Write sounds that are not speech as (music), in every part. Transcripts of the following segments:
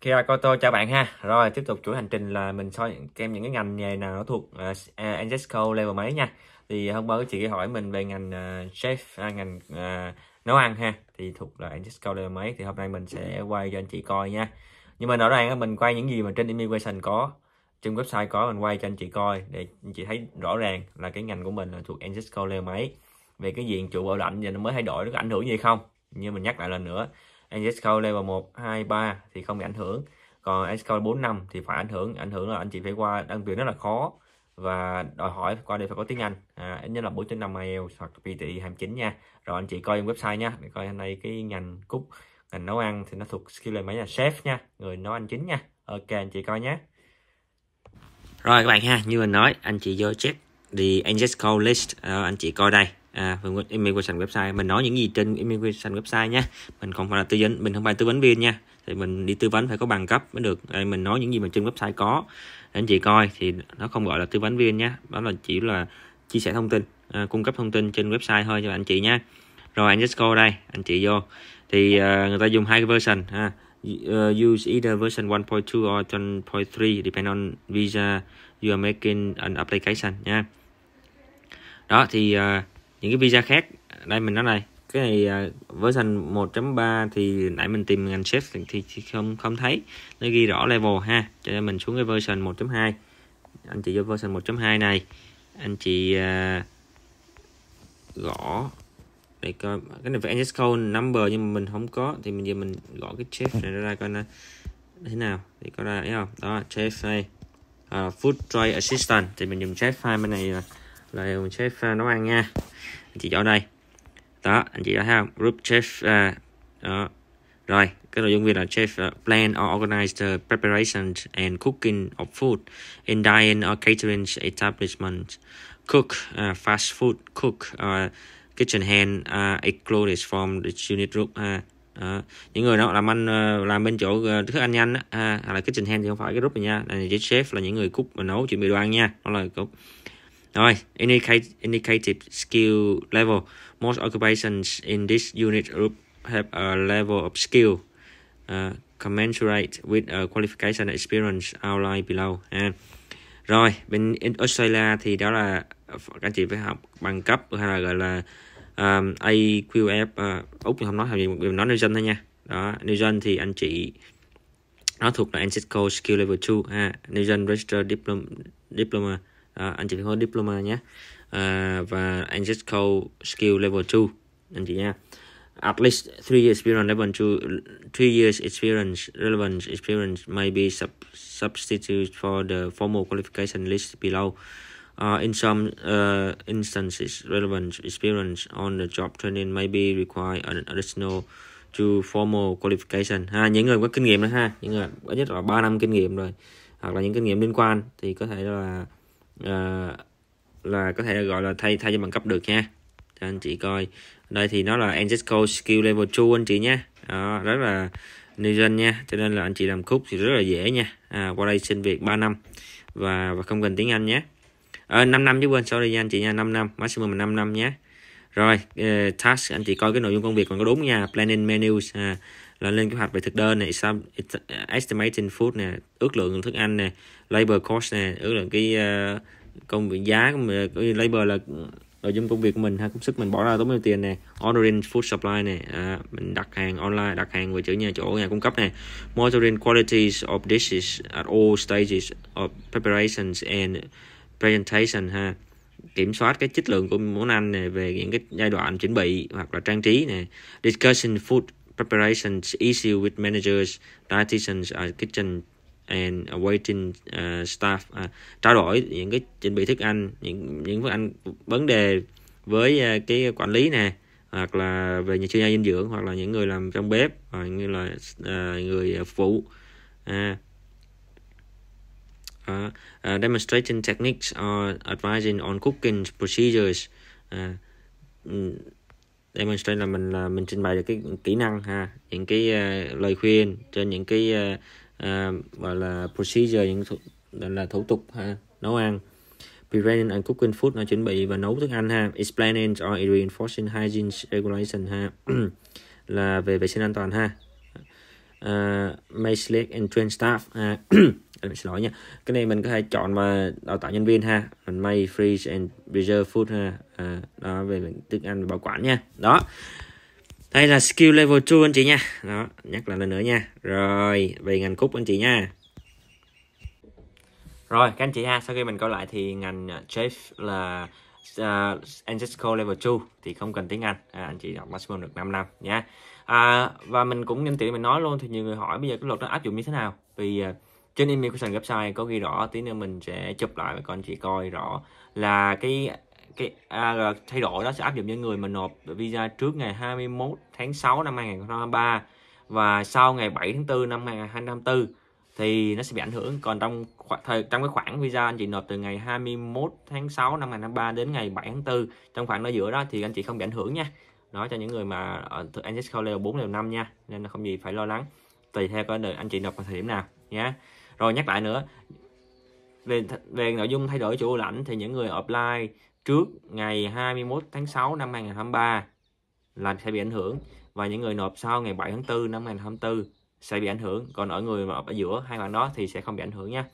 Kia Koto chào bạn ha rồi tiếp tục chuỗi hành trình là mình soi kem những cái ngành nghề nào nó thuộc uh, à, à, Angesco level mấy nha thì à, hôm bữa chị hỏi mình về ngành uh, chef uh, ngành uh, nấu ăn ha thì thuộc là Angesco level mấy thì hôm nay mình sẽ quay cho anh chị coi nha nhưng mà rõ ràng là mình quay những gì mà trên immigration có trên website có mình quay cho anh chị coi để anh chị thấy rõ ràng là cái ngành của mình là thuộc Angesco level mấy về cái diện trụ bảo lãnh giờ nó mới thay đổi nó có ảnh hưởng gì không như mình nhắc lại lần nữa anh score level 1 2 3 thì không bị ảnh hưởng còn anh score 4 5 thì phải ảnh hưởng ảnh hưởng là anh chị phải qua đăng tuyển rất là khó và đòi hỏi qua đây phải có tiếng Anh à, ít nhất là 4.5 IELTS hoặc PT 29 nha rồi anh chị coi website nha để coi hôm nay cái ngành cúc ngành nấu ăn thì nó thuộc skill là mấy là chef nha người nấu ăn chính nha ok anh chị coi nhé rồi các bạn ha như mình nói anh chị vô check the angel call list à, anh chị coi đây à, immigration website mình nói những gì trên immigration website nha mình không phải là tư vấn mình không phải tư vấn viên nha thì mình đi tư vấn phải có bằng cấp mới được đây mình nói những gì mà trên website có để anh chị coi thì nó không gọi là tư vấn viên nha đó là chỉ là chia sẻ thông tin à, cung cấp thông tin trên website thôi cho anh chị nha rồi anh just go đây anh chị vô thì uh, người ta dùng hai cái version ha uh, use either version 1.2 or 1.3 depend on visa you are making an application nha đó thì uh, những cái visa khác đây mình nói này cái này với à, version 1.3 thì nãy mình tìm ngành chef thì, thì không không thấy nó ghi rõ level ha cho nên mình xuống cái version 1.2 anh chị vô version 1.2 này anh chị uh, gõ để coi cái này phải access code number nhưng mà mình không có thì mình giờ mình gõ cái chef này ra coi nó thế nào thì có ra thấy không đó chef này uh, food tray assistant thì mình dùng chef hai bên này là rồi chef nấu ăn nha anh chị chọn đây đó anh chị đã thấy không group chef uh, đó rồi cái nội dung viên là chef uh, plan or organize the preparation and cooking of food in dining or catering establishment cook uh, fast food cook uh, kitchen hand uh, excluded from the unit group uh, À, những người đó làm ăn làm bên chỗ thức ăn nhanh á à, là kitchen hand thì không phải cái group này nha là chef là những người cúc và nấu chuẩn bị đồ ăn nha đó là cook rồi, indicate, indicative skill level. Most occupations in this unit group have a level of skill uh, commensurate with a uh, qualification experience outlined below. À. Rồi, bên Australia thì đó là các chị phải học bằng cấp hay là gọi là um, AQF uh, ờ, Úc mình không nói học gì mình nói New Zealand thôi nha. Đó, New Zealand thì anh chị nó thuộc là Ancestral Skill Level 2 ha. New Zealand Registered Diploma, Diploma à, anh chị có diploma nhé à, và anh sẽ call skill level 2 anh chị nha at least 3 years experience level 2 3 years experience relevant experience may be sub substitute for the formal qualification list below uh, in some uh, instances relevant experience on the job training may be required an additional to formal qualification ha những người có kinh nghiệm đó ha những người ít nhất là 3 năm kinh nghiệm rồi hoặc là những kinh nghiệm liên quan thì có thể là Ờ, là có thể gọi là thay thay cho bằng cấp được nha cho anh chị coi đây thì nó là Ancestral Skill Level 2 anh chị nhé đó, rất là Nigen nha cho nên là anh chị làm khúc thì rất là dễ nha à, qua đây xin việc 3 năm và và không cần tiếng Anh nhé à, ờ, 5 năm chứ quên sorry nha anh chị nha 5 năm maximum là 5 năm nhé rồi uh, task anh chị coi cái nội dung công việc còn có đúng nha planning menus à, là lên kế hoạch về thực đơn này estimating food nè ước lượng thức ăn nè labor cost nè ước lượng cái ờ, công việc giá của cái labor là nội dung công việc của mình ha, công sức mình bỏ ra tốn bao nhiêu tiền nè ordering food supply nè à, mình đặt hàng online đặt hàng về chỗ nhà chỗ nhà cung cấp nè monitoring qualities of dishes at all stages of preparations and presentation ha kiểm soát cái chất lượng của món ăn này về những cái giai đoạn chuẩn bị hoặc là trang trí này, discussion food preparations issue with managers, dietitians, uh, kitchen and uh, waiting uh, staff uh, trao đổi những cái chuẩn bị thức ăn những những thức ăn vấn đề với uh, cái quản lý nè hoặc là về nhà chuyên gia dinh dưỡng hoặc là những người làm trong bếp hoặc như là uh, người ờ, phục vụ uh, uh, uh, demonstrating techniques or advising on cooking procedures uh, demonstrate là mình là mình trình bày được cái kỹ năng ha những cái uh, lời khuyên trên những cái uh, gọi là procedure những thủ, là thủ tục ha nấu ăn preparing and cooking food là chuẩn bị và nấu thức ăn ha explaining or reinforcing hygiene regulation ha (clears throat) là về vệ sinh an toàn ha uh, may select and train staff ha (clears throat) mình xin lỗi nha cái này mình có thể chọn mà đào tạo nhân viên ha mình may freeze and preserve food ha à, đó về thức ăn bảo quản nha đó đây là skill level 2 anh chị nha đó nhắc lại lần nữa nha rồi về ngành cúc anh chị nha rồi các anh chị ha sau khi mình coi lại thì ngành à, chef là uh, Ancestral Level 2 thì không cần tiếng Anh à, anh chị đọc maximum được 5 năm nha à, và mình cũng nhân tiện mình nói luôn thì nhiều người hỏi bây giờ cái luật nó áp dụng như thế nào vì uh, trên email của sàn website có ghi rõ tí nữa mình sẽ chụp lại và con chị coi rõ là cái cái à, thay đổi đó sẽ áp dụng cho người mà nộp visa trước ngày 21 tháng 6 năm 2023 và sau ngày 7 tháng 4 năm 2024 thì nó sẽ bị ảnh hưởng còn trong thời trong cái khoảng visa anh chị nộp từ ngày 21 tháng 6 năm 2023 đến ngày 7 tháng 4 trong khoảng đó giữa đó thì anh chị không bị ảnh hưởng nha nói cho những người mà ở từ Angels Level 4 level 5 nha nên là không gì phải lo lắng tùy theo cái đời anh chị nộp vào thời điểm nào nhé rồi nhắc lại nữa về về nội dung thay đổi chủ lãnh thì những người apply trước ngày 21 tháng 6 năm 2023 là sẽ bị ảnh hưởng và những người nộp sau ngày 7 tháng 4 năm 2024 sẽ bị ảnh hưởng còn ở người mà ở giữa hai bạn đó thì sẽ không bị ảnh hưởng nha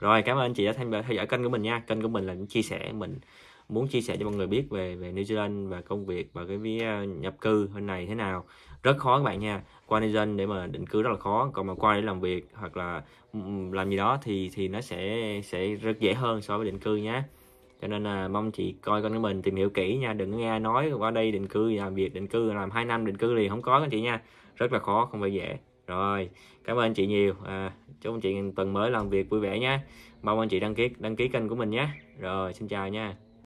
rồi cảm ơn anh chị đã theo dõi kênh của mình nha kênh của mình là những chia sẻ mình muốn chia sẻ cho mọi người biết về về New Zealand và công việc và cái ví ờ, nhập cư bên này thế nào rất khó các bạn nha qua New Zealand để mà định cư rất là khó còn mà qua để làm việc hoặc là ừ, ừ, làm gì đó thì thì nó sẽ sẽ rất dễ hơn so với định cư nhé cho nên là mong chị coi con của mình tìm hiểu kỹ nha đừng nghe nói qua đây định cư làm việc định cư làm hai năm định cư liền không có các chị nha rất là khó không phải dễ rồi cảm ơn chị nhiều à, chúc anh chị tuần mới làm việc vui vẻ nhé mong anh chị đăng ký đăng ký kênh của mình nhé rồi xin chào nha